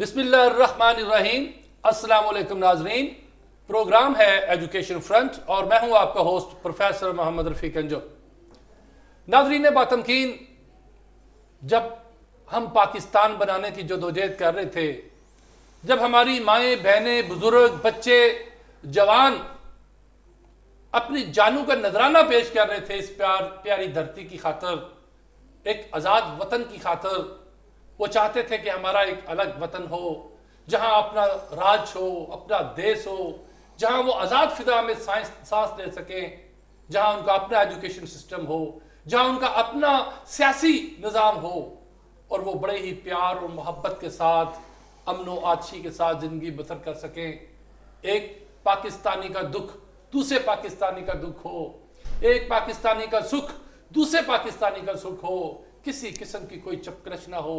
बिस्मिल्लाहिर्रहमानिर्रहीम अस्सलाम वालेकुम नाजरीन प्रोग्राम है एजुकेशन फ्रंट और मैं हूं आपका होस्ट प्रोफेसर मोहम्मद रफ़ी कंजो नाजरीन बातमकीन जब हम पाकिस्तान बनाने की जदोजहद कर रहे थे जब हमारी माएँ बहनें बुज़ुर्ग बच्चे जवान अपनी जानू का नजराना पेश कर रहे थे इस प्यार प्यारी धरती की खातर एक आज़ाद वतन की खातर वो चाहते थे कि हमारा एक अलग वतन हो जहां अपना राज हो अपना देश हो जहां वो आज़ाद फिजा में साइंस सांस ले सकें जहां उनका अपना एजुकेशन सिस्टम हो जहां उनका अपना सियासी निज़ाम हो और वो बड़े ही प्यार और मोहब्बत के साथ अमन व के साथ ज़िंदगी बसर कर सकें एक पाकिस्तानी का दुख दूसरे पाकिस्तानी का दुख हो एक पाकिस्तानी का सुख दूसरे पाकिस्तानी का सुख हो किसी किस्म की कोई चपकरच ना हो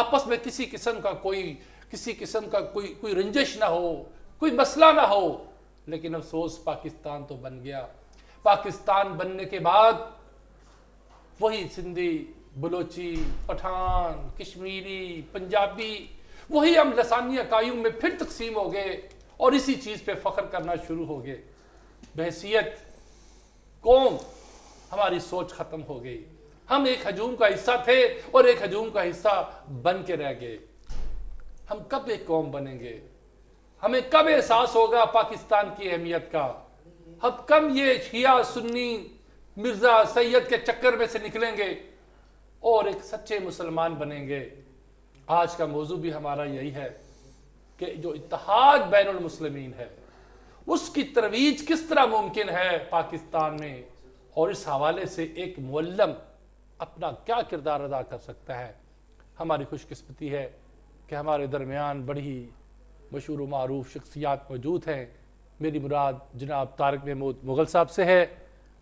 आपस में किसी किस्म का कोई किसी किस्म का कोई कोई रंजिश ना हो कोई मसला ना हो लेकिन अफसोस पाकिस्तान तो बन गया पाकिस्तान बनने के बाद वही सिंधी बलोची पठान कश्मीरी पंजाबी वही हम लसानिया कायम में फिर तकसीम हो गए और इसी चीज़ पे फ़ख्र करना शुरू हो गए बहसीत कौम हमारी सोच ख़त्म हो गई हम एक हजूम का हिस्सा थे और एक हजूम का हिस्सा बन के रह गए हम कब एक कौम बनेंगे हमें कब एहसास होगा पाकिस्तान की अहमियत का हम कब ये शिया सुन्नी मिर्जा सैयद के चक्कर में से निकलेंगे और एक सच्चे मुसलमान बनेंगे आज का मौजू भी हमारा यही है कि जो इतिहाद बैन मुसलमिन है उसकी तरवीज किस तरह मुमकिन है पाकिस्तान में और इस हवाले से एक मल्लम अपना क्या किरदार अदा कर सकता है हमारी खुशकस्मती है कि हमारे दरमियान बड़ी मशहूर मरूफ शख्सियात मौजूद हैं मेरी मुराद जनाब तारक महमूद मुगल साहब से है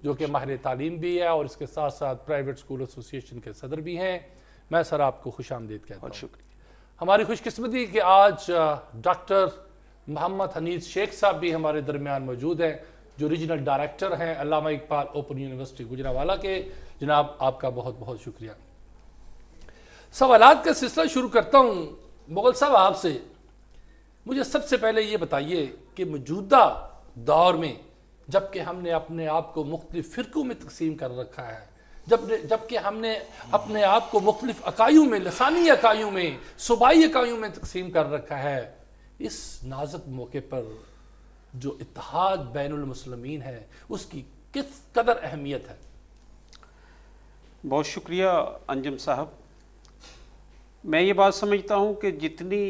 जो कि माहिर तालीम भी है और इसके साथ साथ प्राइवेट स्कूल एसोसिएशन के सदर भी हैं मैं सर आपको खुश आमदीद कहता हूँ शुक्रिया हमारी खुशकस्मती कि आज डॉक्टर मोहम्मद हनीज शेख साहब भी हमारे दरमियान मौजूद हैं जो रीजनल डायरेक्टर हैं अलामा इकबाल ओपन यूनिवर्सिटी गुजरावाला के जनाब आपका बहुत बहुत शुक्रिया सवाल का सिलसिला शुरू करता हूँ मुगल साहब आपसे मुझे सबसे पहले ये बताइए कि मौजूदा दौर में जबकि हमने अपने आप को मुख्तलिफ फ़िरकों में तकसीम कर रखा है जब जबकि हमने अपने आप को मुख्तलिफ अकाइयों में लसानी अकाइयों में सूबाई अकाइयों में तकसीम कर रखा है इस नाजुक मौके पर जो इतिहाद बैनमसलमिन है उसकी किस कदर अहमियत है बहुत शुक्रिया अंजम साहब मैं ये बात समझता हूँ कि जितनी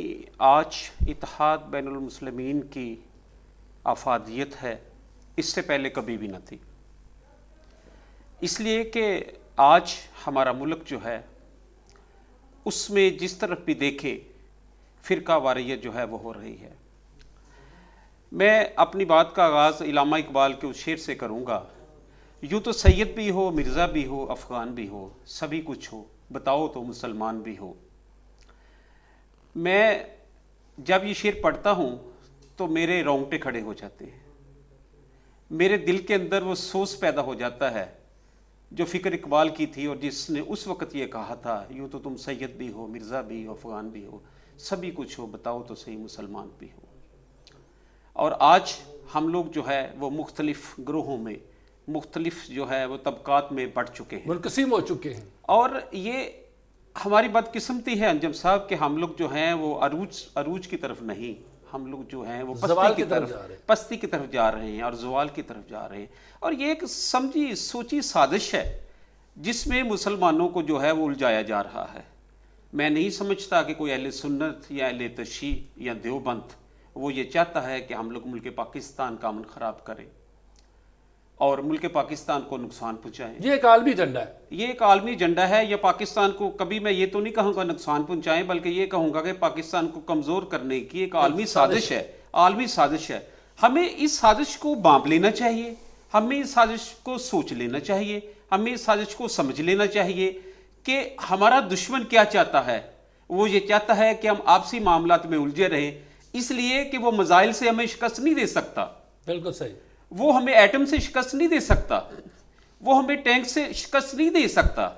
आज इतिहाद बैनमसलमिन की आफादियत है इससे पहले कभी भी न थी इसलिए कि आज हमारा मुल्क जो है उसमें जिस तरफ भी देखें फ़िरका वारियत जो है वो हो रही है मैं अपनी बात का आगाज़ इलामा इकबाल के उस शेर से करूँगा यूँ तो सैयद भी हो मिर्ज़ा भी हो अफ़गान भी हो सभी कुछ हो बताओ तो मुसलमान भी हो मैं जब ये शेर पढ़ता हूँ तो मेरे रोंगटे खड़े हो जाते हैं मेरे दिल के अंदर वो सोच पैदा हो जाता है जो फ़िक्र इकबाल की थी और जिसने उस वक़्त ये कहा था यूँ तो तुम सैयद भी हो मिर्ज़ा भी हो अफ़गान भी हो सभी कुछ हो बताओ तो सही मुसलमान भी हो और आज हम लोग जो है वो मुख्तलिफ ग्रोहों में मुख्तलिफ जो है वो तबकात में बढ़ चुके हैं मुनकसिम हो चुके हैं और ये हमारी बदकिस्मती है अंजम साहब कि हम लोग जो हैं वो अरूज अरूज की तरफ नहीं हम लोग जो हैं वो पस्ती की तरफ, पस्ती की तरफ जा रहे हैं और जवाल की तरफ जा रहे हैं और ये एक समझी सोची साजिश है जिसमें मुसलमानों को जो है वो उलझाया जा रहा है मैं नहीं समझता कि कोई अहल सुन्नत या अहल तशी या देवबंत वो ये चाहता है कि हम लोग मुल्क पाकिस्तान का अमन ख़राब करें और मुल्क पाकिस्तान को नुकसान पहुंचाएं ये एक आलमी झंडा है ये एक आलमी झंडा है यह पाकिस्तान को कभी मैं ये तो नहीं कहूंगा नुकसान पहुंचाएं बल्कि ये कहूंगा कि पाकिस्तान को कमज़ोर करने की एक आलमी साजिश है आलमी साजिश है हमें इस साजिश को बांप लेना चाहिए हमें इस साजिश को सोच लेना चाहिए हमें इस साजिश को समझ लेना चाहिए कि हमारा दुश्मन क्या चाहता है वो ये चाहता है कि हम आपसी मामला में उलझे रहें इसलिए कि वो मिज़ाइल से हमें शिकस्त नहीं दे सकता बिल्कुल सही वो हमें एटम से शिकस्त नहीं दे सकता वो हमें टैंक से शिकस्त नहीं दे सकता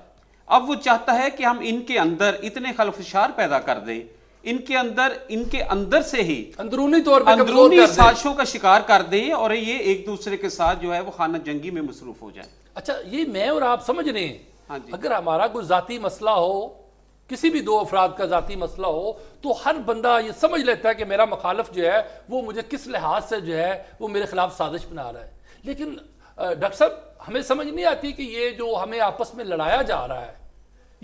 अब वो चाहता है कि हम इनके अंदर इतने खलफशार पैदा कर दें इनके अंदर इनके अंदर से ही अंदरूनी तौर पर अंदरूनी साजिशों का शिकार कर दें और ये एक दूसरे के साथ जो है वो खाना जंगी में मसरूफ हो जाए अच्छा ये मैं और आप समझ रहे हैं हाँ जी अगर हमारा कोई ज़ाती मसला हो किसी भी दो अफराद का ज़ाती मसला हो तो हर बंदा ये समझ लेता है कि मेरा मखालफ जो है वो मुझे किस लिहाज से जो है वो मेरे खिलाफ साजिश बना रहा है लेकिन डॉक्टर साहब हमें समझ नहीं आती कि ये जो हमें आपस में लड़ाया जा रहा है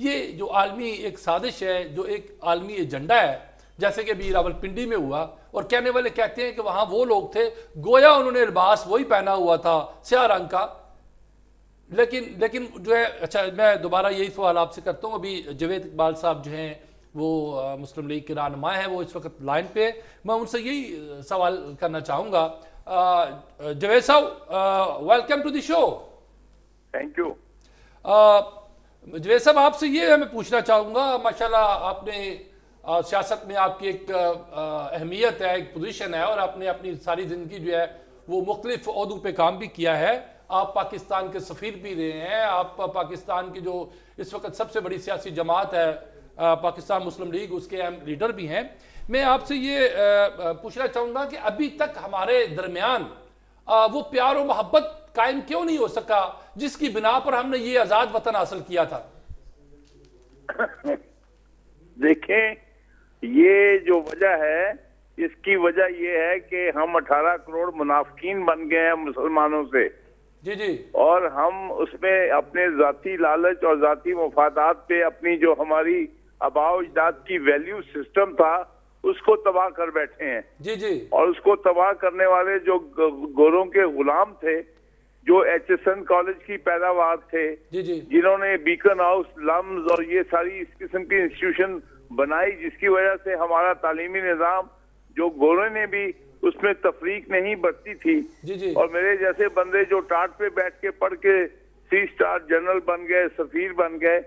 ये जो आलमी एक साजिश है जो एक आलमी एजेंडा है जैसे कि अभी रावलपिंडी में हुआ और कहने वाले कहते हैं कि वहाँ वो लोग थे गोया उन्होंने लिबास वही पहना हुआ था स्या रंग का लेकिन लेकिन जो है अच्छा मैं दोबारा यही सवाल आपसे करता हूँ अभी जवेद इकबाल साहब जो हैं वो मुस्लिम लीग के रहनमा हैं वो इस वक्त लाइन पे मैं उनसे यही सवाल करना चाहूँगा जवेद साहब welcome to the show thank you Javed साहब आपसे ये मैं पूछना चाहूँगा माशाल्लाह आपने सियासत में आपकी एक अहमियत है एक पोजीशन है और आपने अपनी सारी ज़िंदगी जो है वो मुख्तलिफ उहदों पर काम भी किया है आप पाकिस्तान के सफ़ीर भी रहे हैं आप पाकिस्तान की जो इस वक्त सबसे बड़ी सियासी जमात है पाकिस्तान मुस्लिम लीग उसके अहम लीडर भी हैं मैं आपसे ये पूछना चाहूँगा कि अभी तक हमारे दरमियान वो प्यार और मोहब्बत कायम क्यों नहीं हो सका जिसकी बिना पर हमने ये आज़ाद वतन हासिल किया था देखें ये जो वजह है इसकी वजह यह है कि हम 18 करोड़ मुनाफिकीन बन गए हैं मुसलमानों से जी जी और हम उसमें अपने जाति लालच और जाति मफादात पे अपनी जो हमारी अबाव की वैल्यू सिस्टम था उसको तबाह कर बैठे हैं जी जी और उसको तबाह करने वाले जो गोरों के गुलाम थे जो एच एस एन कॉलेज की पैदावार थे जी जी जिन्होंने बीकन हाउस लम्ब और ये सारी इस किस्म की इंस्टीट्यूशन बनाई जिसकी वजह से हमारा तालीमी निज़ाम जो गोरों ने भी उसमें तफरीक नहीं बरती थी जी जी। और मेरे जैसे बंदे जो टाट पे बैठ के पढ़ के सी स्टार जनरल बन गए सफीर बन गए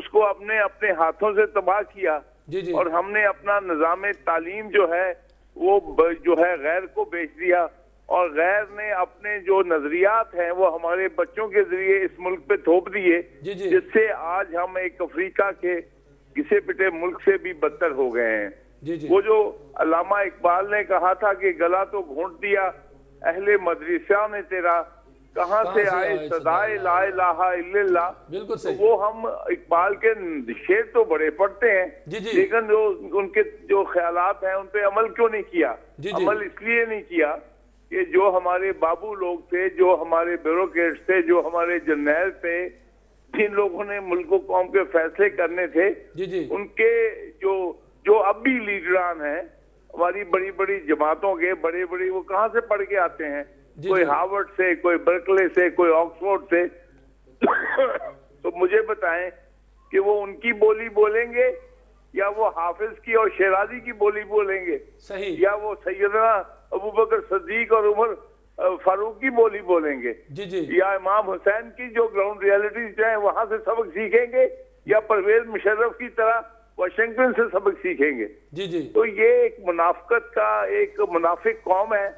उसको अपने अपने हाथों से तबाह किया जी जी। और हमने अपना निज़ाम तालीम जो है वो जो है गैर को बेच दिया और गैर ने अपने जो नजरियात हैं वो हमारे बच्चों के जरिए इस मुल्क पे थोप दिए जिससे आज हम एक अफ्रीका के किसे पिटे मुल्क से भी बदतर हो गए हैं जी जी वो जो अलामा इकबाल ने कहा था कि गला तो घोंट दिया अहले मदरसा ने तेरा कहां से से आए सदाए लाए लाहा इल्ला बिल्कुल तो सही तो वो हम इकबाल के शेर तो बड़े पढ़ते हैं जी जी लेकिन जो उनके जो ख्यालात हैं उन पे अमल क्यों नहीं किया जी जी अमल इसलिए नहीं किया कि जो हमारे बाबू लोग थे जो हमारे ब्यूरोक्रेट्स थे जो हमारे जर्नैल थे जिन लोगों ने मुल्क कौम के फैसले करने थे जी जी उनके जो जो अब भी लीडरान है हमारी बड़ी बड़ी जमातों के बड़े बड़े वो कहाँ से पढ़ के आते हैं कोई हार्वर्ड से कोई बर्कले से कोई ऑक्सफोर्ड से तो मुझे बताएं कि वो उनकी बोली बोलेंगे या वो हाफिज की और शेराजी की बोली बोलेंगे सही या वो सैदना अबू बकर सदीक और उमर फारूक की बोली बोलेंगे जी जी या इमाम हुसैन की जो ग्राउंड रियलिटीज हैं वहां से सबक सीखेंगे या परवेज मुशर्रफ की तरह वाशिंगटन से सबक सीखेंगे जी जी तो ये एक मुनाफ्त का एक मुनाफिक कौम है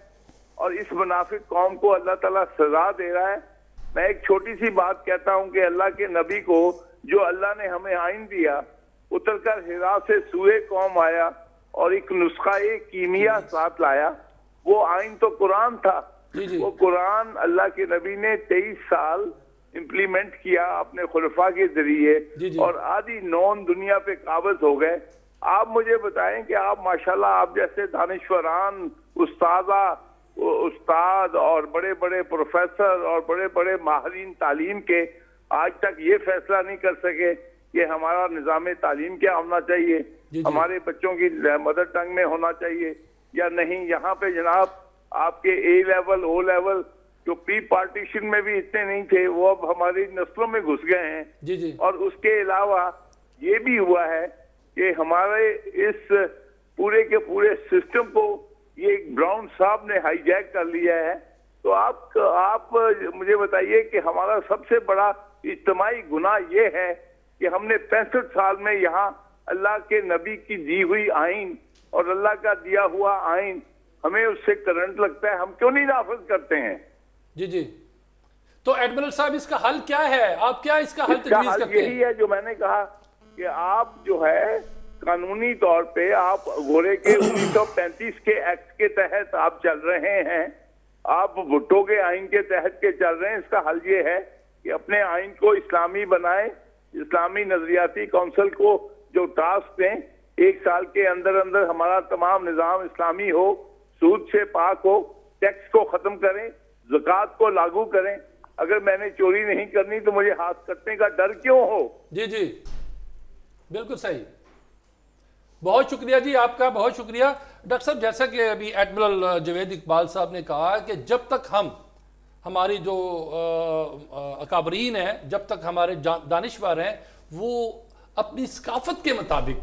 और इस मुनाफिक कौम को अल्लाह ताला सजा दे रहा है मैं एक छोटी सी बात कहता हूँ कि अल्लाह के नबी को जो अल्लाह ने हमें आइन दिया उतर कर हिरा से सूए कौम आया और एक नुस्खा कीमिया साथ लाया वो आइन तो कुरान था जी जी। वो कुरान अल्लाह के नबी ने तेईस साल इम्प्लीमेंट किया अपने खुलफा के जरिए और आधी नॉन दुनिया पे काबज हो गए आप मुझे बताएं कि आप माशाल्लाह आप जैसे दानश्वरान उस्तादा उस्ताद और बड़े बड़े प्रोफेसर और बड़े बड़े माहरीन तालीम के आज तक ये फैसला नहीं कर सके कि हमारा निज़ाम तालीम क्या होना चाहिए हमारे बच्चों की मदर टंग में होना चाहिए या नहीं यहाँ पे जनाब आपके ए लेवल ओ लेवल जो प्री पार्टीशन में भी इतने नहीं थे वो अब हमारी नस्लों में घुस गए हैं जी जी और उसके अलावा ये भी हुआ है कि हमारे इस पूरे के पूरे सिस्टम को ये ब्राउन साहब ने हाईजैक कर लिया है तो आप आप मुझे बताइए कि हमारा सबसे बड़ा इज्तमाही गुना ये है कि हमने पैंसठ साल में यहाँ अल्लाह के नबी की दी हुई आइन और अल्लाह का दिया हुआ आइन हमें उससे करंट लगता है हम क्यों नहीं नाफज करते हैं जी जी तो एडमिरल साहब इसका हल क्या है आप क्या इसका हल हल करते यही है जो मैंने कहा कि आप जो है कानूनी तौर पे आप घोड़े के पैंतीस के एक्ट के तहत आप चल रहे हैं आप भुट्टो के आइन के तहत के चल रहे हैं इसका हल ये है कि अपने आइन को इस्लामी बनाए इस्लामी नजरियाती काउंसिल को जो टास्क दें एक साल के अंदर अंदर हमारा तमाम निज़ाम इस्लामी हो सूद से पाक हो टैक्स को ख़त्म करें जक़ात को लागू करें अगर मैंने चोरी नहीं करनी तो मुझे हाथ कटने का डर क्यों हो जी जी बिल्कुल सही बहुत शुक्रिया जी आपका बहुत शुक्रिया डॉक्टर साहब जैसा कि अभी एडमिरल जवेद इकबाल साहब ने कहा कि जब तक हम हमारी जो अकाबरीन हैं जब तक हमारे दानश्वर हैं वो अपनी सकाफत के मुताबिक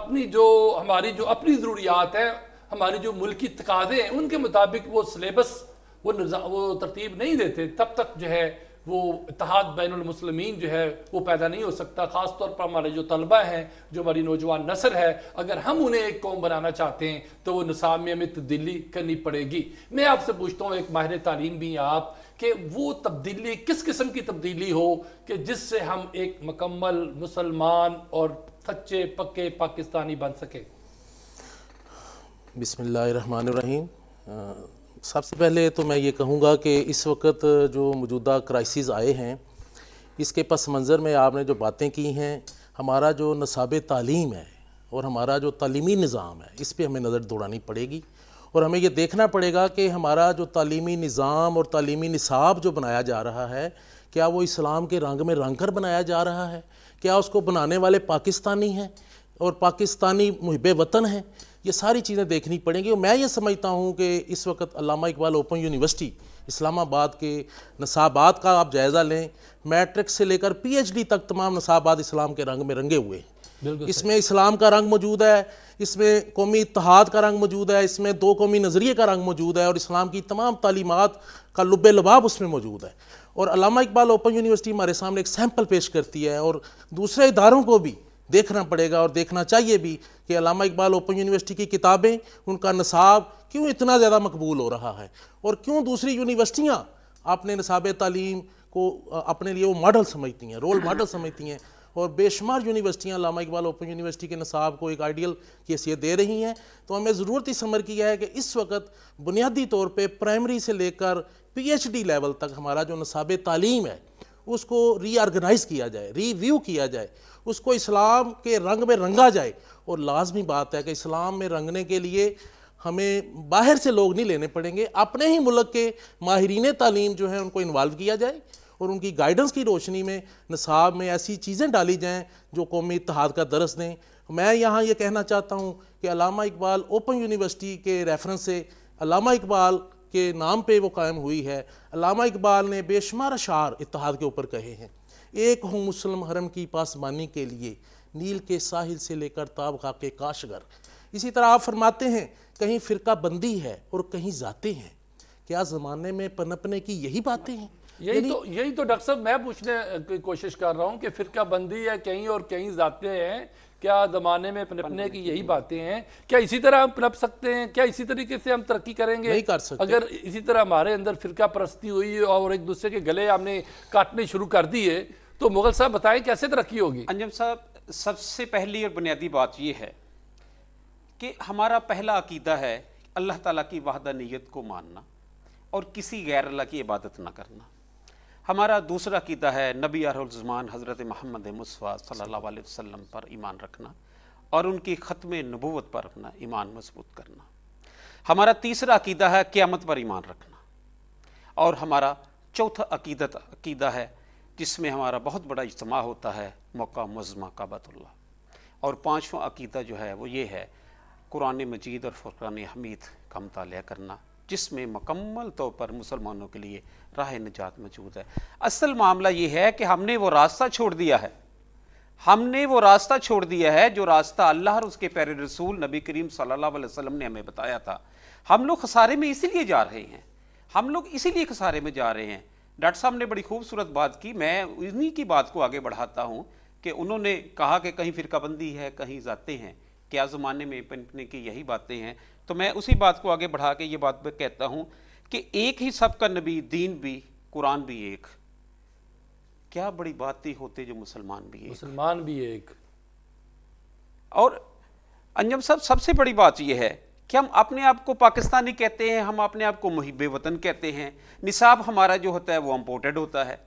अपनी जो हमारी जो अपनी ज़रूरियात हैं हमारी जो मुल्की तकाजे हैं उनके मुताबिक वो सलेबस वो वो तरतीब नहीं देते तब तक जो है वो इतिहाद बैन जो है वो पैदा नहीं हो सकता ख़ास तौर पर हमारे जो तलबा हैं जो हमारी नौजवान नसर है अगर हम उन्हें एक कौम बनाना चाहते हैं तो वो निसाम में तब्दीली करनी पड़ेगी मैं आपसे पूछता हूँ एक माहिर तालीम भी आप कि वो तब्दीली किस किस्म की तब्दीली हो कि जिससे हम एक मकम्मल मुसलमान और सच्चे पक्के पाकिस्तानी बन सके बिसमीम सबसे पहले तो मैं ये कहूँगा कि इस वक्त जो मौजूदा क्राइसिस आए हैं इसके पस मंज़र में आपने जो बातें की हैं हमारा जो नसाब तालीम है और हमारा जो तलीमी निज़ाम है इस पर हमें नज़र दौड़ानी पड़ेगी और हमें यह देखना पड़ेगा कि हमारा जो तलीमी निज़ाम और तलीमी निसाब जो बनाया जा रहा है क्या वो इस्लाम के रंग में रंग कर बनाया जा रहा है क्या उसको बनाने वाले पाकिस्तानी हैं और पाकिस्तानी मुहब वतन हैं ये सारी चीज़ें देखनी पड़ेंगी और मैं ये समझता हूँ कि इस वक्त अलामा इकबाल ओपन यूनिवर्सिटी इस्लामाबाद के नसाबात का आप जायज़ा लें मैट्रिक से लेकर पीएचडी तक तमाम नसाबात इस्लाम के रंग में रंगे हुए इसमें इस्लाम का रंग मौजूद है इसमें कौमी इतिहाद का रंग मौजूद है इसमें दो कौमी नज़रिए का रंग मौजूद है और इस्लाम की तमाम तलीमत का लुब लबाब उसमें मौजूद है और अलामा इकबाल ओपन यूनिवर्सिटी हमारे सामने एक सैम्पल पेश करती है और दूसरे इदारों को भी देखना पड़ेगा और देखना चाहिए भी कि अलामा इकबाल ओपन यूनिवर्सिटी की किताबें उनका नसाब क्यों इतना ज़्यादा मकबूल हो रहा है और क्यों दूसरी यूनिवर्सिटियाँ अपने नसाब तलीम को अपने लिए वो मॉडल समझती हैं रोल मॉडल समझती हैं और बेशुमार यूनिवर्सिटियाँ लामा इकबाल ओपन यूनिवर्सिटी के नसाब को एक आइडियल की हैसियत दे रही हैं तो हमें ज़रूरत इस समर की है कि इस वक्त बुनियादी तौर पर प्राइमरी से लेकर पी एच डी लेवल तक हमारा जो नसाब तालीम है उसको रीआर्गेनाइज किया जाए रिव्यू किया जाए उसको इस्लाम के रंग में रंगा जाए और लाजमी बात है कि इस्लाम में रंगने के लिए हमें बाहर से लोग नहीं लेने पड़ेंगे अपने ही मुल्क के माहरीन तालीम जो है उनको इन्वाल्व किया जाए और उनकी गाइडेंस की रोशनी में नसाब में ऐसी चीज़ें डाली जाएँ जो कौमी इतिहाद का दरस दें मैं यहाँ ये कहना चाहता हूँ कि अलामा इकबाल ओपन यूनिवर्सिटी के रेफरेंस से अलामा इकबाल के नाम पे वो कायम हुई है अलामा इकबाल ने बेशुमार अशार इतिहाद के ऊपर कहे हैं एक हूँ मुस्लिम हरम की पासमानी के लिए नील के साहिल से लेकर ताब खा के काशगर इसी तरह आप फरमाते हैं कहीं फ़िरका बंदी है और कहीं जाते हैं क्या ज़माने में पनपने की यही बातें हैं यही तो यही तो डॉक्टर साहब मैं पूछने की कोशिश कर रहा हूँ कि फिरका बंदी है कहीं और कहीं जाते हैं क्या जमाने में पनपने की यही बातें हैं क्या इसी तरह हम पनप सकते हैं क्या इसी तरीके से हम तरक्की करेंगे नहीं कर सकते अगर इसी तरह हमारे अंदर फिरका परस्ती हुई और एक दूसरे के गले हमने काटने शुरू कर दिए तो मुगल साहब बताएं कैसे तरक्की होगी अंजम साहब सबसे पहली और बुनियादी बात यह है कि हमारा पहला अकीदा है अल्लाह ताला की वाहदा नीयत को मानना और किसी गैर अल्लाह की इबादत ना करना हमारा दूसरा कीता है नबी आरज़मान हज़रत महमद मुसफ़ा सल्ला वसम पर ईमान रखना और उनकी ख़त्म नबूत पर अपना ईमान मजबूत करना हमारा तीसरा अकीदा है क़्यामत पर ईमान रखना और हमारा चौथा अकीदत अकीदा है जिसमें हमारा बहुत बड़ा इज्तम होता है मौका मज़मा काबतुल्ला और पाँचवा अकीदा जो है वो ये है कुरान मजीद और फ़ुरान हमीद का मताल करना जिसमें मकम्मल तौर पर मुसलमानों के लिए राह निजात मौजूद है असल मामला ये है कि हमने वो रास्ता छोड़ दिया है हमने वो रास्ता छोड़ दिया है जो रास्ता अल्लाह और उसके पैर रसूल नबी करीम सल्लल्लाहु अलैहि वसल्लम ने हमें बताया था हम लोग खसारे में इसीलिए जा रहे हैं हम लोग इसीलिए खसारे में जा रहे हैं डॉक्टर साहब ने बड़ी खूबसूरत बात की मैं इन्हीं की बात को आगे बढ़ाता हूँ कि उन्होंने कहा कि कहीं फिरकाबंदी है कहीं जाते हैं क्या ज़माने में पिनपने की यही बातें हैं तो मैं उसी बात को आगे बढ़ा के ये बात मैं कहता हूं कि एक ही सब का नबी दीन भी कुरान भी एक क्या बड़ी बात ही होते जो मुसलमान भी एक मुसलमान भी एक और अंजम साहब सबसे बड़ी बात यह है कि हम अपने आप को पाकिस्तानी कहते हैं हम अपने आप को मुहिब वतन कहते हैं निसाब हमारा जो होता है वो इम्पोर्टेड होता है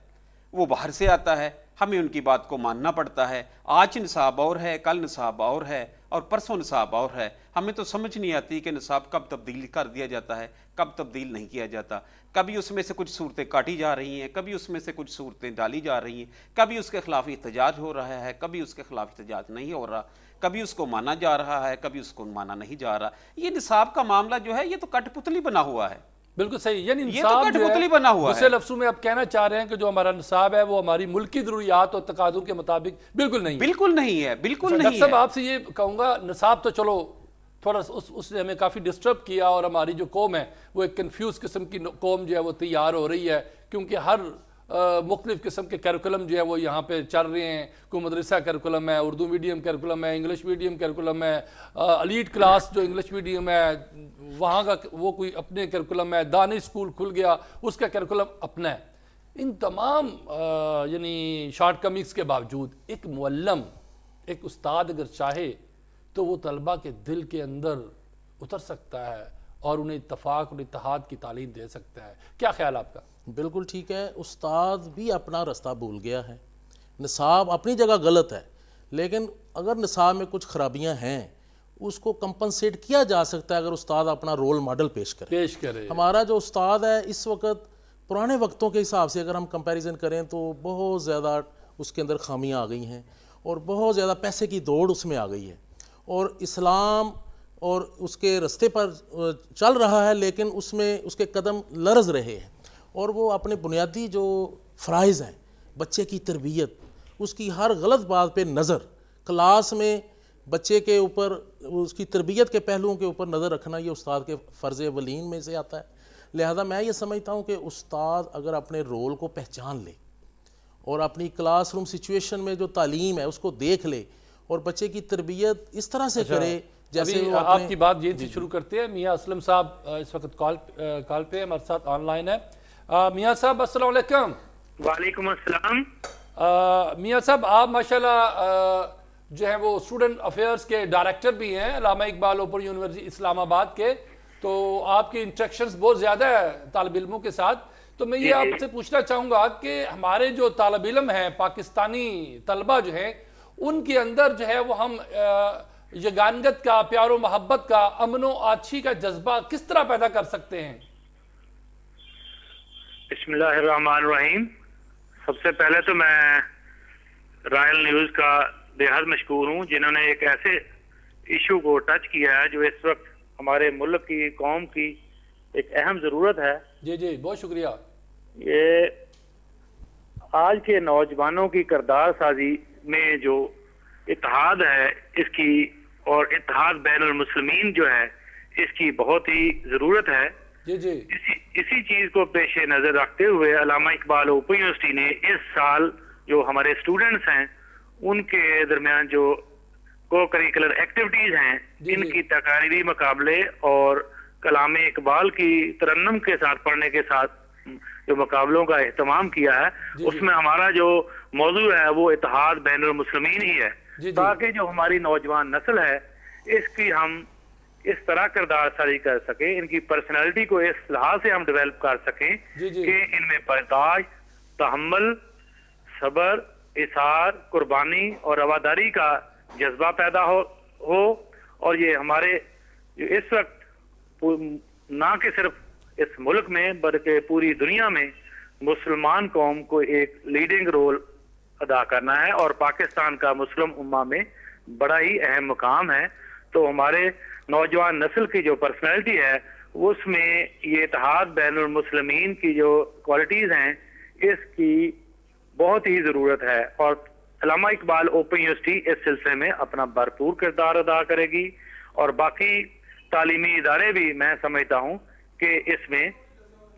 वो बाहर से आता है हमें उनकी बात को मानना पड़ता है आज निसाब और है कल निसाब और है और परसों निसाब और है हमें तो समझ नहीं आती कि निसाब कब तब्दील कर दिया जाता है कब तब्दील नहीं किया जाता कभी उसमें से कुछ सूरतें काटी जा रही हैं कभी उसमें से कुछ सूरतें डाली जा रही हैं कभी उसके खिलाफ एहतजाज हो रहा है कभी उसके खिलाफ एहतजाज नहीं हो रहा कभी उसको माना जा रहा है कभी उसको माना नहीं जा रहा ये निसाब का मामला जो है ये तो कठपुतली बना हुआ है बिल्कुल सही यानी तो इंसाफ तो बना हुआ दूसरे लफ्जों में आप कहना चाह रहे हैं कि जो हमारा निसाब है वो हमारी मुल्क की जरूरियात और तकादों के मुताबिक बिल्कुल नहीं बिल्कुल नहीं है बिल्कुल नहीं अच्छा, सब आपसे ये कहूंगा निसाब तो चलो थोड़ा उस उसने हमें काफ़ी डिस्टर्ब किया और हमारी जो कौम है वो एक कन्फ्यूज़ किस्म की कौम जो है वो तैयार हो रही है क्योंकि हर मुख्तलिफ़ किस्म के करिकुलम जो है वो यहाँ पे चल रहे हैं कोई मदरसा करिकुलम है उर्दू मीडियम करिकुलम है इंग्लिश मीडियम करिकुलम है अलीट क्लास जो इंग्लिश मीडियम है वहाँ का वो कोई अपने करिकुलम है दानी स्कूल खुल गया उसका करिकुलम अपना है इन तमाम यानी कमिंग्स के बावजूद एक मम एक उस्ताद अगर चाहे तो वो तलबा के दिल के अंदर उतर सकता है और उन्हें इतफाक और इतिहाद की तालीम दे सकता है क्या ख्याल आपका बिल्कुल ठीक है उस्ताद भी अपना रास्ता भूल गया है निसाब अपनी जगह गलत है लेकिन अगर निसाब में कुछ खराबियां हैं उसको कंपनसेट किया जा सकता है अगर उस्ताद अपना रोल मॉडल पेश करे पेश करे हमारा जो उस्ताद है इस वक्त पुराने वक्तों के हिसाब से अगर हम कंपैरिजन करें तो बहुत ज़्यादा उसके अंदर खामियां आ गई हैं और बहुत ज़्यादा पैसे की दौड़ उसमें आ गई है और इस्लाम और उसके रास्ते पर चल रहा है लेकिन उसमें उसके कदम लरज रहे हैं और वो अपने बुनियादी जो फ़राइज़ हैं बच्चे की तरबियत उसकी हर गलत बात पे नज़र क्लास में बच्चे के ऊपर उसकी तरबियत के पहलुओं के ऊपर नज़र रखना ये उस्ताद के फ़र्ज़ वलीन में से आता है लिहाजा मैं ये समझता हूँ कि उस्ताद अगर अपने रोल को पहचान ले और अपनी क्लासरूम सिचुएशन में जो तालीम है उसको देख ले और बच्चे की तरबियत इस तरह से अच्छा। करे जैसे आपकी बात ये से शुरू करते हैं मियाँ असलम साहब इस वक्त कॉल कॉल पे हमारे साथ ऑनलाइन है मियाँ साहब असल वालेकुम असलम मियाँ साहब आप माशाल्लाह जो है वो स्टूडेंट अफेयर्स के डायरेक्टर भी हैं लामा इकबाल ओपर यूनिवर्सिटी इस्लामाबाद के तो आपके इंट्रेक्शन बहुत ज़्यादा है तालब इलमों के साथ तो मैं ये आपसे पूछना चाहूँगा कि हमारे जो तालब इलम हैं पाकिस्तानी तलबा जो हैं उनके अंदर जो है वो हम आ, यगानगत का प्यारो मोहब्बत का अमन आछी का जज्बा किस तरह पैदा कर सकते हैं बसमीम सबसे पहले तो मैं रॉयल न्यूज का बेहद मशहूर हूँ जिन्होंने एक ऐसे इशू को टच किया है जो इस वक्त हमारे मुल्क की कौम की एक अहम जरूरत है जी जी बहुत शुक्रिया ये आज के नौजवानों की करदार साजी में जो इतिहाद है इसकी और इतिहाद बैन मुसलमिन जो है इसकी बहुत ही जरूरत है जी जी इसी इसी चीज को पेश नजर रखते हुए अलामा इकबाल ओपन यूनिवर्सिटी ने इस साल जो हमारे स्टूडेंट्स हैं उनके दरमियान जो को करिकुलर एक्टिविटीज हैं इनकी तकारीरी मुकाबले और कलाम इकबाल की तरन्नम के साथ पढ़ने के साथ जो मुकाबलों का अहतमाम किया है उसमें हमारा जो मौजू है वो इतिहाद बैन मुसलमिन ही है ताकि जो हमारी नौजवान नस्ल है इसकी हम इस तरह किरदार सारी कर सके इनकी पर्सनैलिटी को इस लिहाज से हम डेवेलप कर सकें कि इनमें बर्दाश्त तहमल सबर इशार कुर्बानी और रवादारी का जज्बा पैदा हो हो और ये हमारे इस वक्त ना कि सिर्फ इस मुल्क में बल्कि पूरी दुनिया में मुसलमान कौम को एक लीडिंग रोल अदा करना है और पाकिस्तान का मुस्लिम उम्मा में बड़ा ही अहम मुकाम है तो हमारे नौजवान नस्ल की जो पर्सनैलिटी है उसमें ये इतिहाद बैन मुसलमिन की जो क्वालिटीज़ हैं इसकी बहुत ही ज़रूरत है और अलामा इकबाल ओपन यूनिवर्सिटी इस सिलसिले में अपना भरपूर किरदार अदा करेगी और बाकी तालीमी इदारे भी मैं समझता हूँ कि इसमें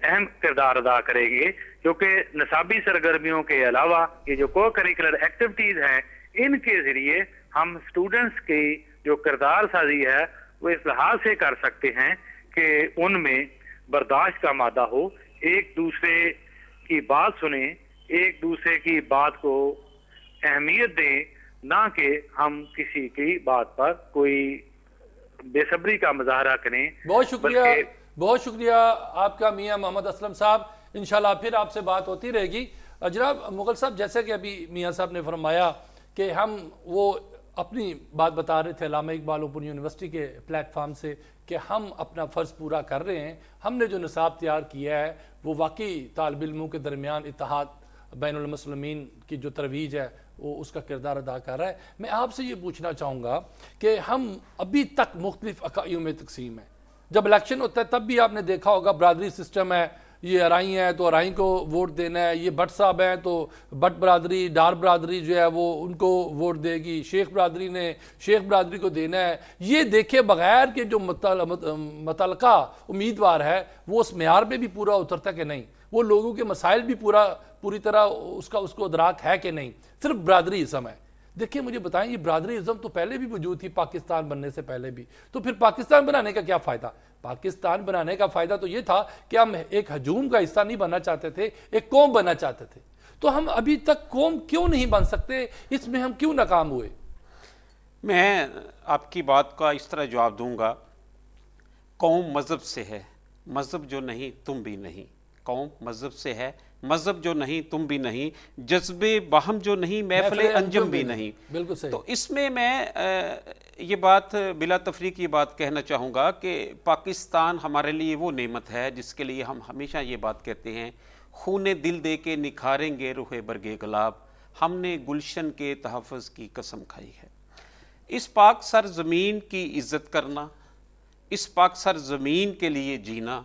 अहम किरदार अदा करेगी क्योंकि नसाबी सरगर्मियों के अलावा ये जो को करिकुलर एक्टिविटीज हैं इनके जरिए हम स्टूडेंट्स की जो किरदार साजी है वो इस लिहाज से कर सकते हैं कि उनमें बर्दाश्त का मादा हो एक दूसरे की बात सुने एक दूसरे की बात को अहमियत दें ना कि हम किसी की बात पर कोई बेसब्री का मुजाहरा करें बहुत शुक्रिया बहुत शुक्रिया आपका मियाँ मोहम्मद असलम साहब इन फिर आपसे बात होती रहेगी जनाब मुगल साहब जैसे कि अभी मियाँ साहब ने फरमाया कि हम वो अपनी बात बता रहे थे लामा इकबाल ओपन यूनिवर्सिटी के प्लेटफार्म से कि हम अपना फ़र्ज़ पूरा कर रहे हैं हमने जो निसाब तैयार किया है वो वाकई तालब इलमों के दरमियान इतिहाद बैनमसलमिन की जो तरवीज है वो उसका किरदार अदा कर रहा है मैं आपसे ये पूछना चाहूँगा कि हम अभी तक मुख्तलिफ अकाइयों में तकसीम हैं जब इलेक्शन होता है तब भी आपने देखा होगा बरदरी सिस्टम है ये अराई हैं तो अराई को वोट देना है ये भट्ट साहब हैं तो भट्ट बरदरी डार बरदरी जो है वो उनको वोट देगी शेख बरदरी ने शेख बरदरी को देना है ये देखे बगैर के जो मतल, मत, उम्मीदवार है वो उस मैार में भी पूरा उतरता कि नहीं वो लोगों के मसाइल भी पूरा पूरी तरह उसका उसको अदराक है कि नहीं सिर्फ बरदरी इस समय देखिए मुझे बताएं ये बरदरी इज़म तो पहले भी मौजूद थी पाकिस्तान बनने से पहले भी तो फिर पाकिस्तान बनाने का क्या फ़ायदा पाकिस्तान बनाने का फ़ायदा तो ये था कि हम एक हजूम का हिस्सा नहीं बनना चाहते थे एक कौम बनना चाहते थे तो हम अभी तक कौम क्यों नहीं बन सकते इसमें हम क्यों नाकाम हुए मैं आपकी बात का इस तरह जवाब दूंगा कौम मज़हब से है मज़हब जो नहीं तुम भी नहीं कौम मज़हब से है मजहब जो नहीं तुम भी नहीं जज्बे बहम जो नहीं महफल अंजम भी नहीं बिल्कुल सही तो इसमें मैं ये बात बिला तफरी की बात कहना चाहूँगा कि पाकिस्तान हमारे लिए वो नेमत है जिसके लिए हम हमेशा ये बात कहते हैं खून दिल दे के निखारेंगे रूह बरगे गुलाब हमने गुलशन के तहफ़ की कसम खाई है इस पाक सर ज़मीन की इज़्ज़त करना इस पाक सर ज़मीन के लिए जीना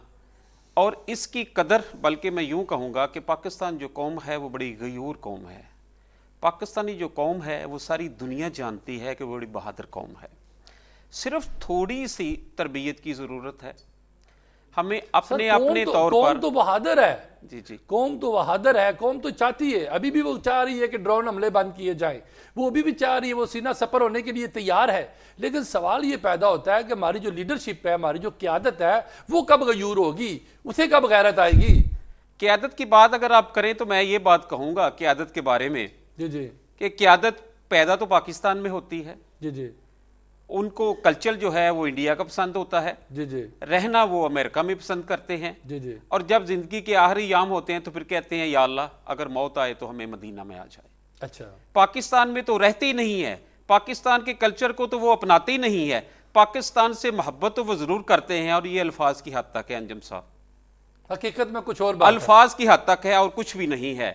और इसकी कदर बल्कि मैं यूँ कहूँगा कि पाकिस्तान जो कौम है वो बड़ी गयूर कौम है पाकिस्तानी जो कौम है वो सारी दुनिया जानती है कि वो बड़ी बहादुर कौम है सिर्फ थोड़ी सी तरबियत की ज़रूरत है हमें अपने अपने तो, तौर पर तो बहादुर है जी जी कौम तो बहादुर है कौम तो चाहती है अभी भी वो चाह रही है कि ड्रोन हमले बंद किए जाएं वो अभी भी चाह रही है वो सीना सफर होने के लिए तैयार है लेकिन सवाल ये पैदा होता है कि हमारी जो लीडरशिप है हमारी जो क्यादत है वो कब गयूर होगी उसे कब गैरत आएगी क्यादत की बात अगर आप करें तो मैं ये बात कहूँगा क्यादत के बारे में जी जी कि क्यादत पैदा तो पाकिस्तान में होती है जी जी उनको कल्चर जो है वो इंडिया का पसंद होता है जी जी रहना वो अमेरिका में पसंद करते हैं जी जी और जब जिंदगी के आखिरी याम होते हैं तो फिर कहते हैं या अल्लाह अगर मौत आए तो हमें मदीना में आ जाए अच्छा पाकिस्तान में तो रहते ही नहीं है पाकिस्तान के कल्चर को तो वो अपनाते ही नहीं है पाकिस्तान से मोहब्बत तो वो ज़रूर करते हैं और ये अल्फाज की हद तक है अंजम साहब हकीकत में कुछ और अल्फाज की हद तक है और कुछ भी नहीं है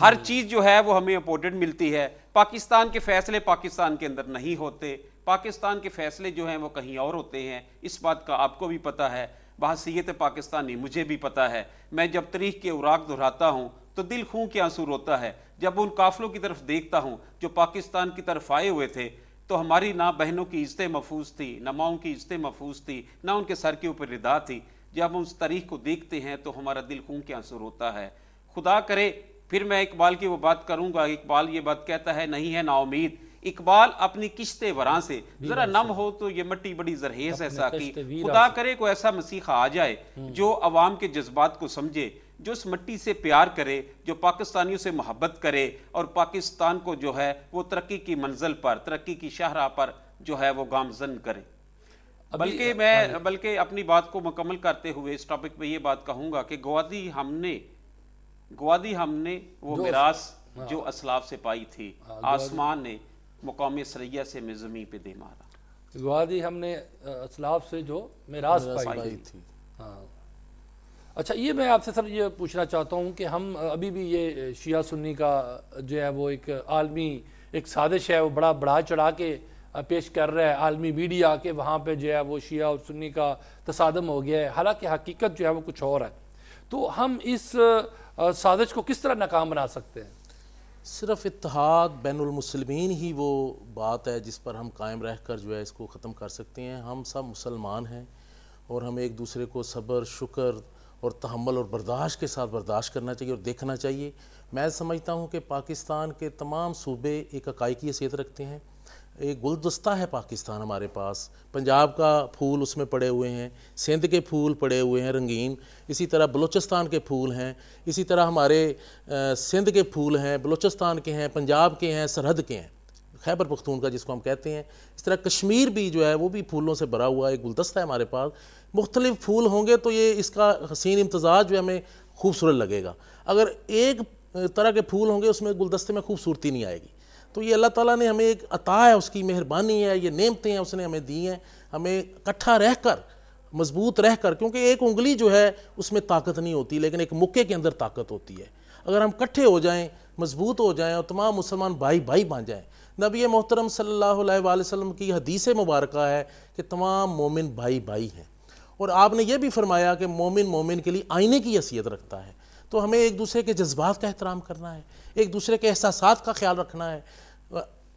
हर हम्म। चीज़ जो है वो हमें इंपोर्टेंट मिलती है पाकिस्तान के फैसले पाकिस्तान के अंदर नहीं होते पाकिस्तान के फैसले जो हैं वो कहीं और होते हैं इस बात का आपको भी पता है बहसीत पाकिस्तानी मुझे भी पता है मैं जब तरीक़ के उराक दोहराता हूँ तो दिल खूँ के आंसू रोता है जब उन काफलों की तरफ देखता हूँ जो पाकिस्तान की तरफ आए हुए थे तो हमारी ना बहनों की इज्जत महफूज थी ना माओं की इज्जत महफूज थी ना उनके सर के ऊपर रिदा थी जब हम उस तारीख को देखते हैं तो हमारा दिल खून के आंसू रोता है खुदा करे फिर मैं इकबाल की वो बात करूँगा इकबाल ये बात कहता है नहीं है नाउमीद इकबाल अपनी किश्ते वरा से जरा नम हो तो ये मट्टी बड़ी जरहेज है साकी खुदा करे को ऐसा मसीहा आ जाए हम्म। जो अवाम के जज्बात को समझे जो उस मट्टी से प्यार करे जो पाकिस्तानियों से मोहब्बत करे और पाकिस्तान को जो है वो तरक्की की मंजिल पर तरक्की की शाहराह पर जो है वो गामजन करे बल्कि हाँ मैं बल्कि अपनी बात को मुकम्मल करते हुए इस टॉपिक पे ये बात कहूंगा कि गवादी हमने गवादी हमने वो मिरास हाँ। जो असलाफ से पाई थी हाँ, आसमान ने मकाम सरैया से ज़मीन पर दे मारा गुवादी हमने असलाफ से जो मेराज पाई, पाई थी हाँ अच्छा ये मैं आपसे सर ये पूछना चाहता हूँ कि हम अभी भी ये शिया सुन्नी का जो है वो एक आलमी एक साजिश है वो बड़ा बढ़ा चढ़ा के पेश कर रहा है आलमी मीडिया के वहाँ पे जो है वो शिया और सुन्नी का तसादम हो गया है हालांकि हकीकत जो है वो कुछ और है तो हम इस साजिश को किस तरह नाकाम बना सकते हैं सिर्फ इतिहाद बैनमसलमिन ही वो बात है जिस पर हम कायम रह कर जो है इसको ख़त्म कर सकते हैं हम सब मुसलमान हैं और हम एक दूसरे को सब्र शुक्र और तहमल और बर्दाश्त के साथ बर्दाश्त करना चाहिए और देखना चाहिए मैं समझता हूँ कि पाकिस्तान के तमाम सूबे एक अकाई की हैसियत रखते हैं एक गुलदस्ता है पाकिस्तान हमारे पास पंजाब का फूल उसमें पड़े हुए हैं सिंध के फूल पड़े हुए हैं रंगीन इसी तरह बलूचिस्तान के फूल हैं इसी तरह हमारे सिंध के फूल हैं बलूचिस्तान के हैं पंजाब के हैं सरहद के हैं खैबर पख्तून का जिसको हम कहते हैं इस तरह कश्मीर भी जो है वो भी फूलों से भरा हुआ एक गुलदस्ता है हमारे पास मुख्तलिफ फूल होंगे तो ये इसका हसीन इम्तजाज जो है हमें खूबसूरत लगेगा अगर एक तरह के फूल होंगे उसमें गुलदस्ते में खूबसूरती नहीं आएगी तो ये अल्लाह ताला ने हमें एक अता है उसकी मेहरबानी है ये नेमतें हैं उसने हमें दी हैं हमें इकट्ठा रहकर मजबूत रह कर क्योंकि एक उंगली जो है उसमें ताकत नहीं होती लेकिन एक मुक्के के अंदर ताकत होती है अगर हम इकट्ठे हो जाएं मजबूत हो जाएं और तमाम मुसलमान भाई भाई बन जाएं नबी मोहतरम सल्लल्लाहु अलैहि वसल्लम की हदीस मुबारक है कि तमाम मोमिन भाई भाई हैं और आपने ये भी फरमाया कि मोमिन मोमिन के लिए आईने की हैसियत रखता है तो हमें एक दूसरे के जज्बात का एहतराम करना है एक दूसरे के एहसास का ख्याल रखना है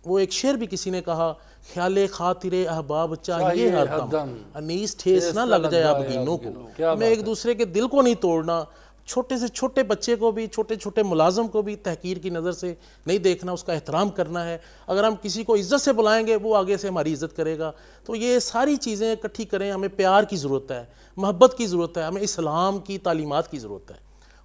वो एक शेर भी किसी ने कहा ख्याल खातिर अहबाब चाहिए हरदम अनीस ठेस ना लग जाए आप गिनों को मैं एक दूसरे के दिल को नहीं तोड़ना छोटे से छोटे बच्चे को भी छोटे छोटे मुलाजम को भी तहकीर की नज़र से नहीं देखना उसका एहतराम करना है अगर हम किसी को इज़्ज़त से बुलाएंगे वो आगे से हमारी इज़्ज़त करेगा तो ये सारी चीज़ें इकट्ठी करें हमें प्यार की ज़रूरत है मोहब्बत की ज़रूरत है हमें इस्लाम की तालीमत की ज़रूरत है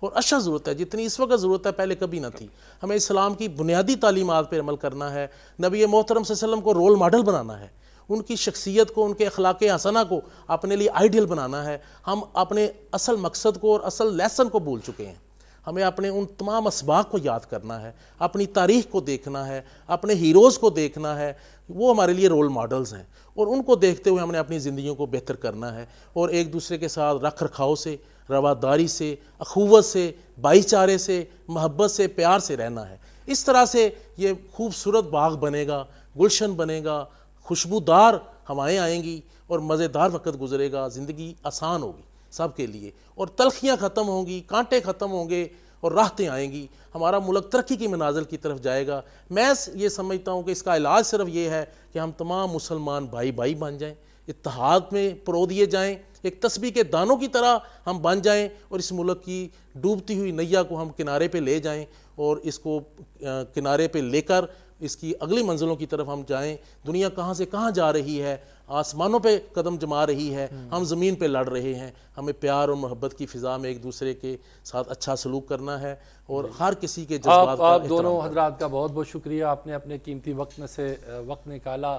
और अच्छा ज़रूरत है जितनी इस वक्त ज़रूरत है पहले कभी ना थी हमें इस्लाम की बुनियादी तालीमत पर अमल करना है नबी मोहतरम वसम को रोल मॉडल बनाना है उनकी शख्सियत को उनके अखलाक हसना को अपने लिए आइडियल बनाना है हम अपने असल मकसद को और असल लेसन को भूल चुके हैं हमें अपने उन तमाम इसबाक को याद करना है अपनी तारीख को देखना है अपने हीरोज़ को देखना है वो हमारे लिए रोल मॉडल्स हैं और उनको देखते हुए हमने अपनी ज़िंदगी को बेहतर करना है और एक दूसरे के साथ रख रखाव से रवादारी से अखूवत से भाईचारे से महब्बत से प्यार से रहना है इस तरह से ये खूबसूरत बाग बनेगा गुलशन बनेगा खुशबूदार हवाएं आएंगी और मज़ेदार वक्त गुजरेगा ज़िंदगी आसान होगी सब के लिए और तलखियाँ ख़त्म होंगी कांटे ख़त्म होंगे और राहतें आएंगी हमारा मुल्क तरक्की की मनाजिल की तरफ जाएगा मैं ये समझता हूँ कि इसका इलाज सिर्फ ये है कि हम तमाम मुसलमान भाई भाई बन जाएँ इतिहाद में परो दिए जाएं एक तस्बी के दानों की तरह हम बन जाएँ और इस मुल्क की डूबती हुई नैया को हम किनारे पे ले जाएँ और इसको किनारे पे लेकर इसकी अगली मंजिलों की तरफ हम जाएं दुनिया कहाँ से कहाँ जा रही है आसमानों पे कदम जमा रही है हम्म। हम ज़मीन पे लड़ रहे हैं हमें प्यार और मोहब्बत की फ़िज़ा में एक दूसरे के साथ अच्छा सलूक करना है और हर किसी के जज्बात आप, आप दोनों हजरात का बहुत बहुत शुक्रिया आपने अपने कीमती वक्त में से वक्त निकाला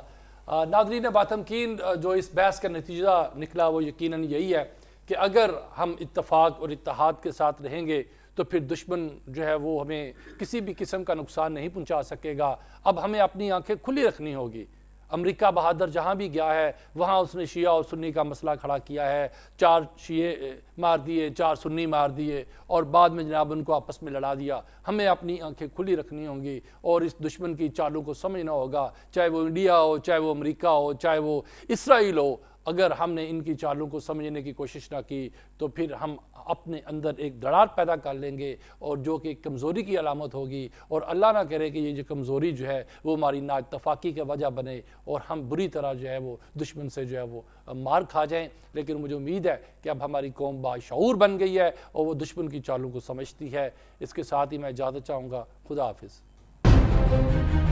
नादरीन बातमकीन जो इस बहस का नतीजा निकला वो यकीन यही है कि अगर हम इतफाक़ और इतिहाद के साथ रहेंगे तो फिर दुश्मन जो है वो हमें किसी भी किस्म का नुकसान नहीं पहुंचा सकेगा अब हमें अपनी आंखें खुली रखनी होगी अमरीका बहादुर जहाँ भी गया है वहाँ उसने शिया और सुन्नी का मसला खड़ा किया है चार शिए मार दिए चार सुन्नी मार दिए और बाद में जनाब उनको आपस में लड़ा दिया हमें अपनी आंखें खुली रखनी होंगी और इस दुश्मन की चालों को समझना होगा चाहे वो इंडिया हो चाहे वो अमरीका हो चाहे वो इसराइल हो अगर हमने इनकी चालों को समझने की कोशिश ना की तो फिर हम अपने अंदर एक दरार पैदा कर लेंगे और जो कि कमज़ोरी की अलामत होगी और अल्लाह ना करे कि ये जो कमज़ोरी जो है वो हमारी नातफाक़ी के वजह बने और हम बुरी तरह जो है वो दुश्मन से जो है वो मार खा जाएँ लेकिन मुझे उम्मीद है कि अब हमारी कौम बाशूर बन गई है और वह दुश्मन की चालों को समझती है इसके साथ ही मैं इजाज़त चाहूँगा खुदा हाफिज़